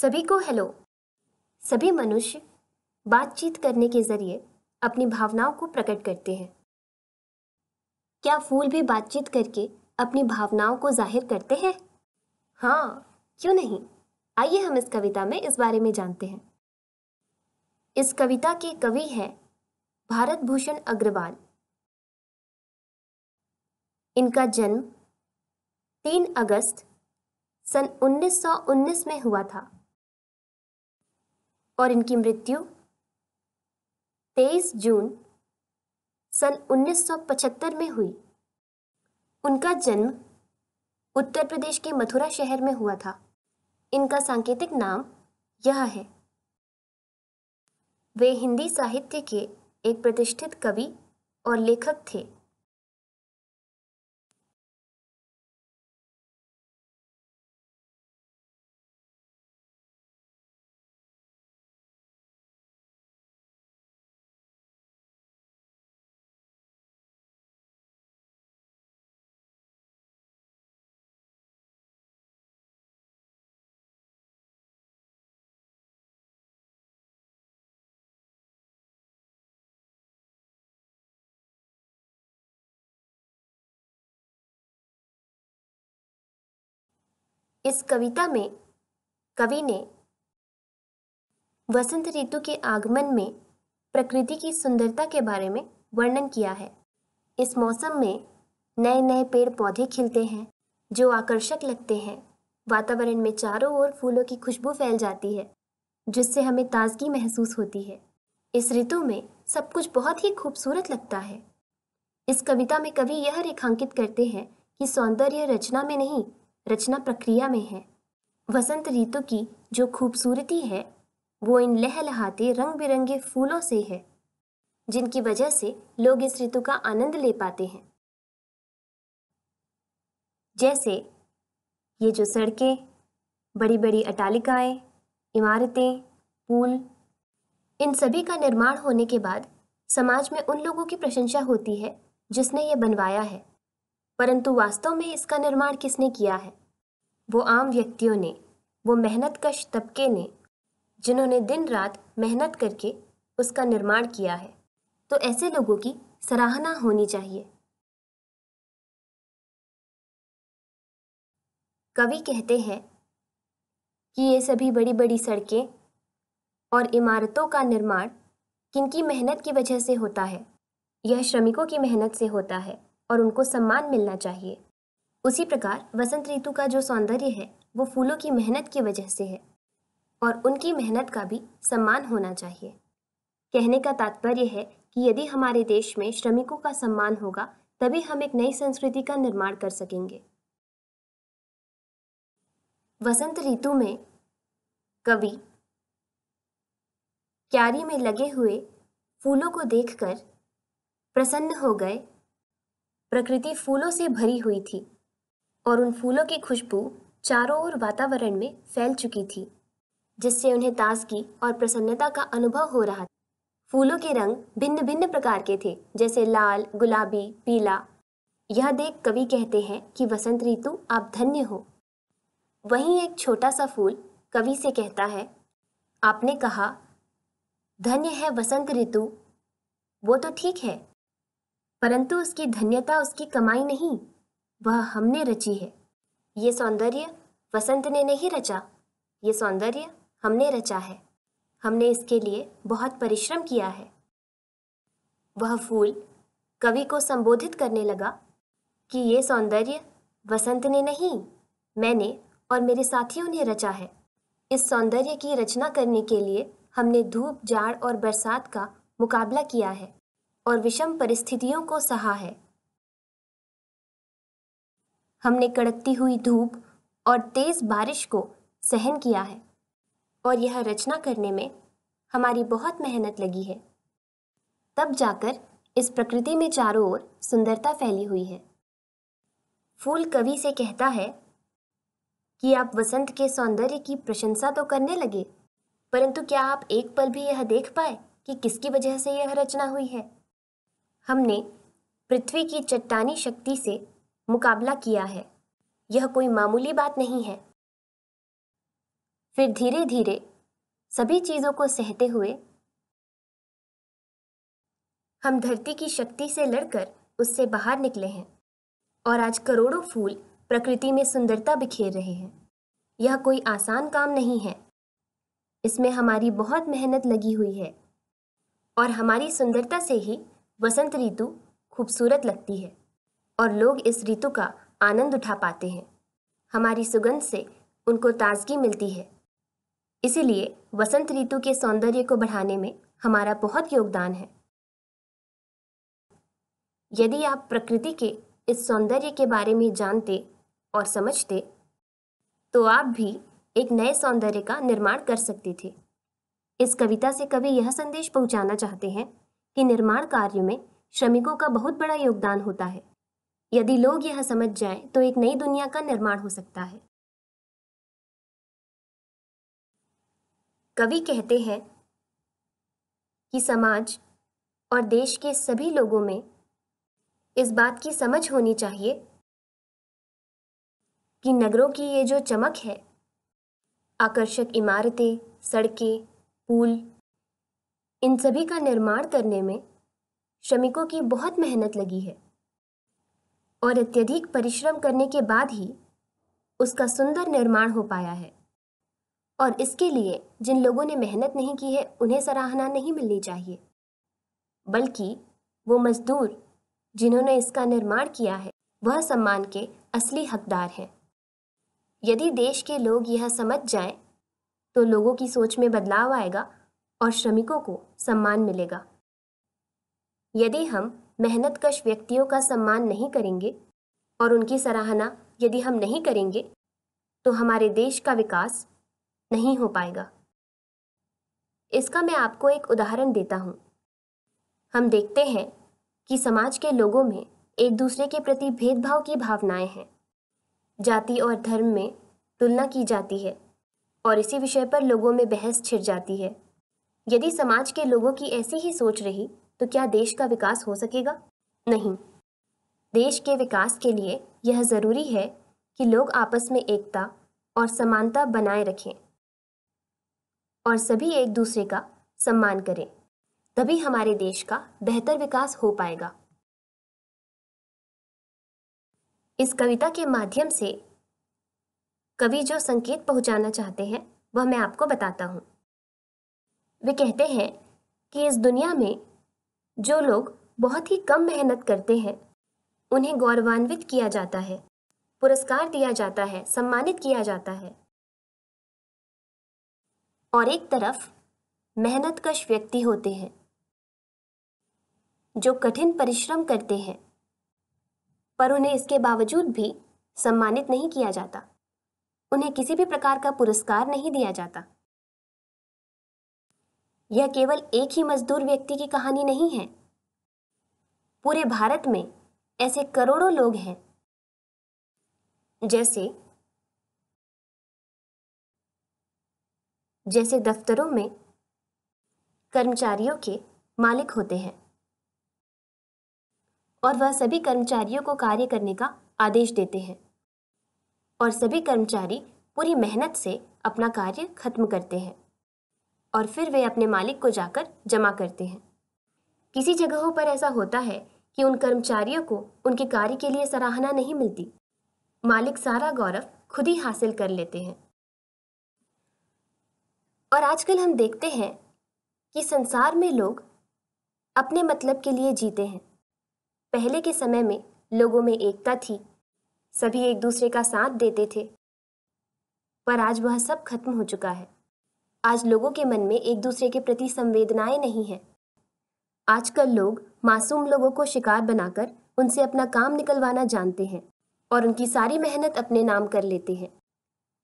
सभी को हेलो सभी मनुष्य बातचीत करने के जरिए अपनी भावनाओं को प्रकट करते हैं क्या फूल भी बातचीत करके अपनी भावनाओं को जाहिर करते हैं हाँ क्यों नहीं आइए हम इस कविता में इस बारे में जानते हैं इस कविता के कवि हैं भारत भूषण अग्रवाल इनका जन्म 3 अगस्त सन 1919 में हुआ था और इनकी मृत्यु 23 जून सन 1975 में हुई उनका जन्म उत्तर प्रदेश के मथुरा शहर में हुआ था इनका सांकेतिक नाम यह है वे हिंदी साहित्य के एक प्रतिष्ठित कवि और लेखक थे इस कविता में कवि ने वसंत ऋतु के आगमन में प्रकृति की सुंदरता के बारे में वर्णन किया है इस मौसम में नए नए पेड़ पौधे खिलते हैं जो आकर्षक लगते हैं वातावरण में चारों ओर फूलों की खुशबू फैल जाती है जिससे हमें ताजगी महसूस होती है इस ऋतु में सब कुछ बहुत ही खूबसूरत लगता है इस कविता में कवि यह रेखांकित करते हैं कि सौंदर्य रचना में नहीं रचना प्रक्रिया में है वसंत ऋतु की जो खूबसूरती है वो इन लहलहाते रंग बिरंगे फूलों से है जिनकी वजह से लोग इस ऋतु का आनंद ले पाते हैं जैसे ये जो सड़कें बड़ी बड़ी अटालिकाएं इमारतें पुल इन सभी का निर्माण होने के बाद समाज में उन लोगों की प्रशंसा होती है जिसने ये बनवाया है परंतु वास्तव में इसका निर्माण किसने किया है वो आम व्यक्तियों ने वो मेहनत कश तबके ने जिन्होंने दिन रात मेहनत करके उसका निर्माण किया है तो ऐसे लोगों की सराहना होनी चाहिए कवि कहते हैं कि ये सभी बड़ी बड़ी सड़कें और इमारतों का निर्माण किनकी मेहनत की वजह से होता है यह श्रमिकों की मेहनत से होता है और उनको सम्मान मिलना चाहिए उसी प्रकार वसंत ऋतु का जो सौंदर्य है वो फूलों की मेहनत की वजह से है और उनकी मेहनत का भी सम्मान होना चाहिए कहने का तात्पर्य है कि यदि हमारे देश में श्रमिकों का सम्मान होगा तभी हम एक नई संस्कृति का निर्माण कर सकेंगे वसंत ऋतु में कवि क्यारी में लगे हुए फूलों को देखकर प्रसन्न हो गए प्रकृति फूलों से भरी हुई थी और उन फूलों की खुशबू चारों ओर वातावरण में फैल चुकी थी जिससे उन्हें ताजगी और प्रसन्नता का अनुभव हो रहा था फूलों के रंग भिन्न भिन्न प्रकार के थे जैसे लाल गुलाबी पीला यह देख कवि कहते हैं कि वसंत ऋतु आप धन्य हो वहीं एक छोटा सा फूल कवि से कहता है आपने कहा धन्य है वसंत ऋतु वो तो ठीक है परंतु उसकी धन्यता उसकी कमाई नहीं वह हमने रची है ये सौंदर्य वसंत ने नहीं रचा ये सौंदर्य हमने रचा है हमने इसके लिए बहुत परिश्रम किया है वह फूल कवि को संबोधित करने लगा कि ये सौंदर्य वसंत ने नहीं मैंने और मेरे साथियों ने रचा है इस सौंदर्य की रचना करने के लिए हमने धूप जाड़ और बरसात का मुकाबला किया है और विषम परिस्थितियों को सहा है हमने कड़कती हुई धूप और तेज बारिश को सहन किया है और यह रचना करने में हमारी बहुत मेहनत लगी है तब जाकर इस प्रकृति में चारों ओर सुंदरता फैली हुई है फूल कवि से कहता है कि आप वसंत के सौंदर्य की प्रशंसा तो करने लगे परंतु क्या आप एक पल भी यह देख पाए कि किसकी वजह से यह रचना हुई है हमने पृथ्वी की चट्टानी शक्ति से मुकाबला किया है यह कोई मामूली बात नहीं है फिर धीरे धीरे सभी चीज़ों को सहते हुए हम धरती की शक्ति से लड़कर उससे बाहर निकले हैं और आज करोड़ों फूल प्रकृति में सुंदरता बिखेर रहे हैं यह कोई आसान काम नहीं है इसमें हमारी बहुत मेहनत लगी हुई है और हमारी सुंदरता से ही वसंत ऋतु खूबसूरत लगती है और लोग इस ऋतु का आनंद उठा पाते हैं हमारी सुगंध से उनको ताजगी मिलती है इसीलिए वसंत ऋतु के सौंदर्य को बढ़ाने में हमारा बहुत योगदान है यदि आप प्रकृति के इस सौंदर्य के बारे में जानते और समझते तो आप भी एक नए सौंदर्य का निर्माण कर सकते थे इस कविता से कभी यह संदेश पहुंचाना चाहते हैं कि निर्माण कार्य में श्रमिकों का बहुत बड़ा योगदान होता है यदि लोग यह समझ जाएं तो एक नई दुनिया का निर्माण हो सकता है कवि कहते हैं कि समाज और देश के सभी लोगों में इस बात की समझ होनी चाहिए कि नगरों की ये जो चमक है आकर्षक इमारतें सड़कें पुल इन सभी का निर्माण करने में श्रमिकों की बहुत मेहनत लगी है और अत्यधिक परिश्रम करने के बाद ही उसका सुंदर निर्माण हो पाया है और इसके लिए जिन लोगों ने मेहनत नहीं की है उन्हें सराहना नहीं मिलनी चाहिए बल्कि वो मजदूर जिन्होंने इसका निर्माण किया है वह सम्मान के असली हकदार हैं यदि देश के लोग यह समझ जाएं, तो लोगों की सोच में बदलाव आएगा और श्रमिकों को सम्मान मिलेगा यदि हम मेहनत कश व्यक्तियों का सम्मान नहीं करेंगे और उनकी सराहना यदि हम नहीं करेंगे तो हमारे देश का विकास नहीं हो पाएगा इसका मैं आपको एक उदाहरण देता हूँ हम देखते हैं कि समाज के लोगों में एक दूसरे के प्रति भेदभाव की भावनाएं हैं जाति और धर्म में तुलना की जाती है और इसी विषय पर लोगों में बहस छिड़ जाती है यदि समाज के लोगों की ऐसी ही सोच रही तो क्या देश का विकास हो सकेगा नहीं देश के विकास के लिए यह ज़रूरी है कि लोग आपस में एकता और समानता बनाए रखें और सभी एक दूसरे का सम्मान करें तभी हमारे देश का बेहतर विकास हो पाएगा इस कविता के माध्यम से कवि जो संकेत पहुंचाना चाहते हैं वह मैं आपको बताता हूं वे कहते हैं कि इस दुनिया में जो लोग बहुत ही कम मेहनत करते हैं उन्हें गौरवान्वित किया जाता है पुरस्कार दिया जाता है सम्मानित किया जाता है और एक तरफ मेहनत कश व्यक्ति होते हैं जो कठिन परिश्रम करते हैं पर उन्हें इसके बावजूद भी सम्मानित नहीं किया जाता उन्हें किसी भी प्रकार का पुरस्कार नहीं दिया जाता यह केवल एक ही मजदूर व्यक्ति की कहानी नहीं है पूरे भारत में ऐसे करोड़ों लोग हैं जैसे जैसे दफ्तरों में कर्मचारियों के मालिक होते हैं और वह सभी कर्मचारियों को कार्य करने का आदेश देते हैं और सभी कर्मचारी पूरी मेहनत से अपना कार्य खत्म करते हैं और फिर वे अपने मालिक को जाकर जमा करते हैं किसी जगहों पर ऐसा होता है कि उन कर्मचारियों को उनके कार्य के लिए सराहना नहीं मिलती मालिक सारा गौरव खुद ही हासिल कर लेते हैं और आजकल हम देखते हैं कि संसार में लोग अपने मतलब के लिए जीते हैं पहले के समय में लोगों में एकता थी सभी एक दूसरे का साथ देते थे पर आज वह सब खत्म हो चुका है आज लोगों के मन में एक दूसरे के प्रति संवेदनाएं नहीं हैं आजकल लोग मासूम लोगों को शिकार बनाकर उनसे अपना काम निकलवाना जानते हैं और उनकी सारी मेहनत अपने नाम कर लेते हैं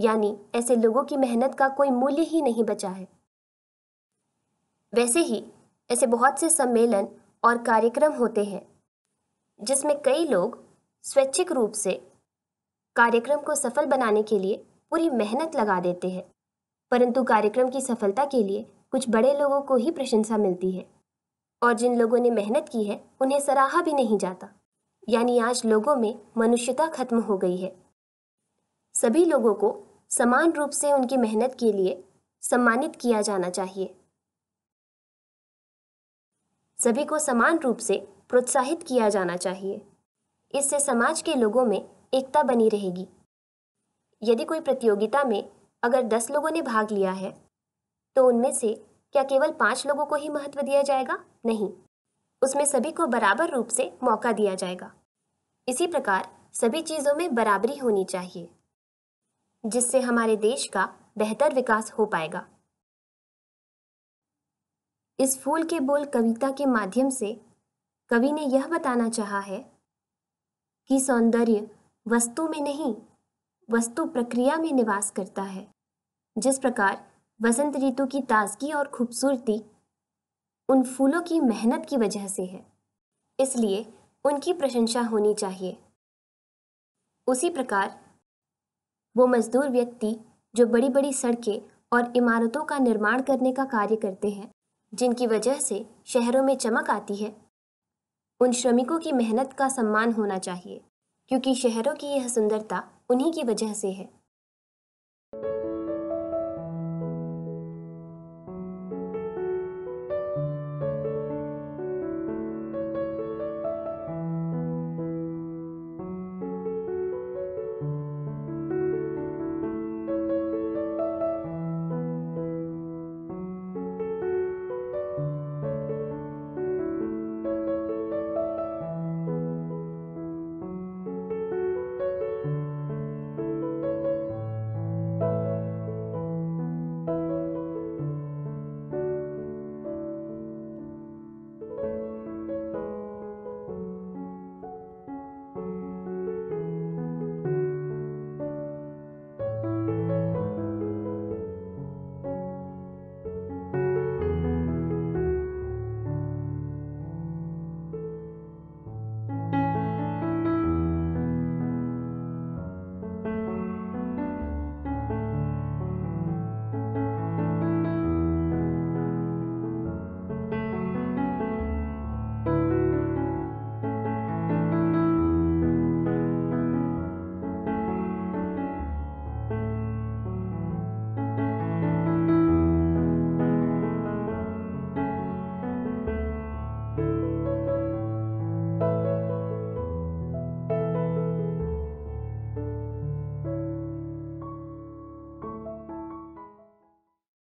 यानी ऐसे लोगों की मेहनत का कोई मूल्य ही नहीं बचा है वैसे ही ऐसे बहुत से सम्मेलन और कार्यक्रम होते हैं जिसमें कई लोग स्वैच्छिक रूप से कार्यक्रम को सफल बनाने के लिए पूरी मेहनत लगा देते हैं परंतु कार्यक्रम की सफलता के लिए कुछ बड़े लोगों को ही प्रशंसा मिलती है और जिन लोगों ने मेहनत की है उन्हें सराहा भी नहीं जाता यानी आज लोगों में मनुष्यता खत्म हो गई है सभी लोगों को समान रूप से उनकी मेहनत के लिए सम्मानित किया जाना चाहिए सभी को समान रूप से प्रोत्साहित किया जाना चाहिए इससे समाज के लोगों में एकता बनी रहेगी यदि कोई प्रतियोगिता में अगर दस लोगों ने भाग लिया है तो उनमें से क्या केवल पाँच लोगों को ही महत्व दिया जाएगा नहीं उसमें सभी को बराबर रूप से मौका दिया जाएगा इसी प्रकार सभी चीज़ों में बराबरी होनी चाहिए जिससे हमारे देश का बेहतर विकास हो पाएगा इस फूल के बोल कविता के माध्यम से कवि ने यह बताना चाहा है कि सौंदर्य वस्तु में नहीं वस्तु प्रक्रिया में निवास करता है जिस प्रकार वसंत ऋतु की ताजगी और खूबसूरती उन फूलों की मेहनत की वजह से है इसलिए उनकी प्रशंसा होनी चाहिए उसी प्रकार वो मजदूर व्यक्ति जो बड़ी बड़ी सड़कें और इमारतों का निर्माण करने का कार्य करते हैं जिनकी वजह से शहरों में चमक आती है उन श्रमिकों की मेहनत का सम्मान होना चाहिए क्योंकि शहरों की यह सुंदरता उन्हीं की वजह से है